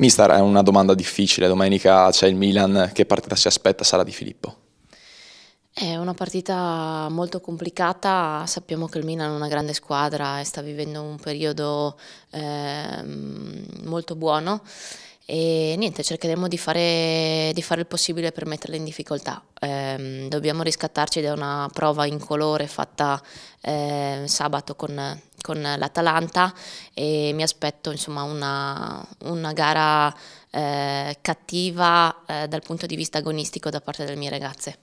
Mister, è una domanda difficile, domenica c'è il Milan, che partita si aspetta sarà di Filippo? È una partita molto complicata, sappiamo che il Milan è una grande squadra e sta vivendo un periodo eh, molto buono e niente, cercheremo di fare, di fare il possibile per metterla in difficoltà. Eh, dobbiamo riscattarci da una prova in colore fatta eh, sabato con con l'Atalanta e mi aspetto insomma, una, una gara eh, cattiva eh, dal punto di vista agonistico da parte delle mie ragazze.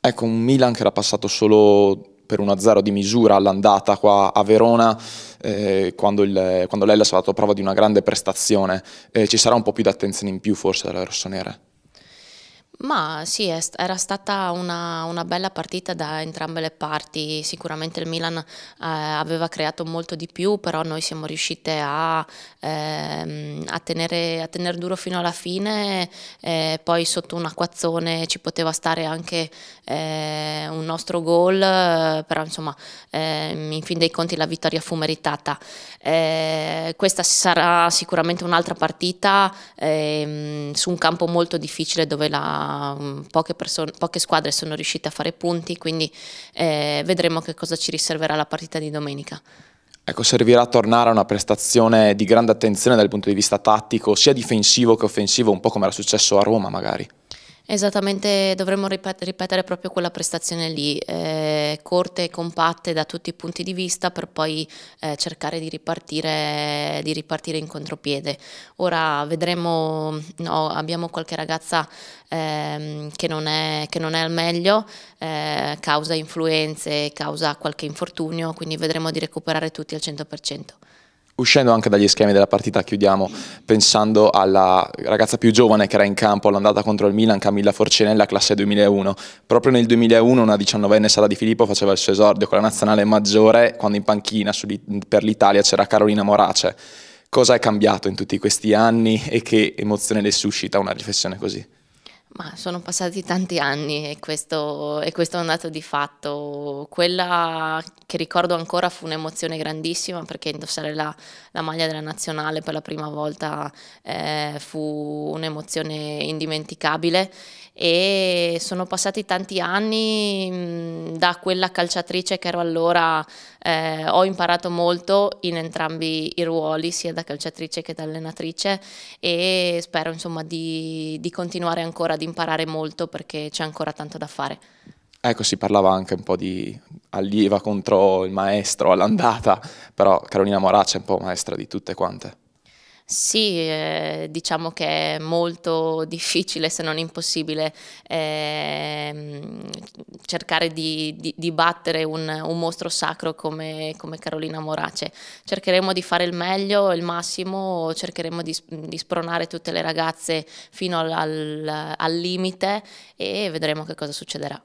Ecco, un Milan che era passato solo per 1-0 di misura all'andata qua a Verona eh, quando, il, quando l'Ellas ha dato prova di una grande prestazione. Eh, ci sarà un po' più di attenzione in più forse dalle rossonere? Ma sì, era stata una, una, bella partita da entrambe le parti, sicuramente il Milan eh, aveva creato molto di più, però noi siamo riuscite a, ehm, a, tenere, a tenere, duro fino alla fine, eh, poi sotto un acquazzone ci poteva stare anche eh, un nostro gol, però insomma ehm, in fin dei conti la vittoria fu meritata. Eh, questa sarà sicuramente un'altra partita ehm, su un campo molto difficile dove la Ehm, poche, person- poche, squadre sono riuscite a fare punti, quindi eh, vedremo che cosa ci riserverà la partita di domenica. Ecco, servirà a tornare a una prestazione di grande attenzione dal punto di vista tattico, sia difensivo che offensivo, un po' come era successo a Roma magari. Esattamente, dovremmo ripetere proprio quella prestazione lì, eh, corte e compatte da tutti i punti di vista per poi eh, cercare di ripartire, di ripartire, in contropiede. Ora vedremo, no, abbiamo qualche ragazza eh, che, non è, che, non è, al meglio, eh, causa influenze, causa qualche infortunio, quindi vedremo di recuperare tutti al 100% uscendo anche dagli schemi della partita chiudiamo pensando alla ragazza più giovane che era in campo all'andata contro il Milan, Camilla Forcinella, classe 2001. Proprio nel 2001 una 19enne Sara Di Filippo faceva il suo esordio con la nazionale maggiore quando in panchina per l'Italia c'era Carolina Morace. Cosa è cambiato in tutti questi anni e che emozione le suscita una riflessione così? Ma sono passati tanti anni e questo, e questo, è un dato di fatto. Quella che ricordo ancora fu un'emozione grandissima perché indossare la, la maglia della nazionale per la prima volta eh, fu un'emozione indimenticabile e sono passati tanti anni mh, mm, da quella calciatrice che ero allora eh, ho imparato molto in entrambi i ruoli, sia da calciatrice che da allenatrice e spero insomma di, di continuare ancora ad imparare molto perché c'è ancora tanto da fare. Ecco, si parlava anche un po' di allieva contro il maestro all'andata, però Carolina Moraccia è un po' maestra di tutte quante. Sì, eh, diciamo che è molto difficile, se non impossibile, ehm, cercare di, di, di battere un, un, mostro sacro come, come, Carolina Morace. Cercheremo di fare il meglio, il massimo, cercheremo di, di spronare tutte le ragazze fino al, al, al limite e vedremo che cosa succederà.